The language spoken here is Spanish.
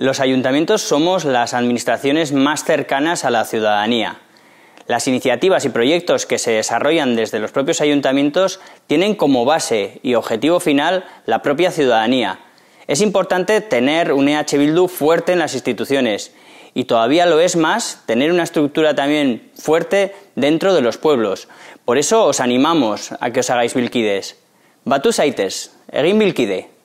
Los ayuntamientos somos las administraciones más cercanas a la ciudadanía. Las iniciativas y proyectos que se desarrollan desde los propios ayuntamientos tienen como base y objetivo final la propia ciudadanía. Es importante tener un EH Bildu fuerte en las instituciones y todavía lo es más tener una estructura también fuerte dentro de los pueblos. Por eso os animamos a que os hagáis Bilquides Batu Saites! egin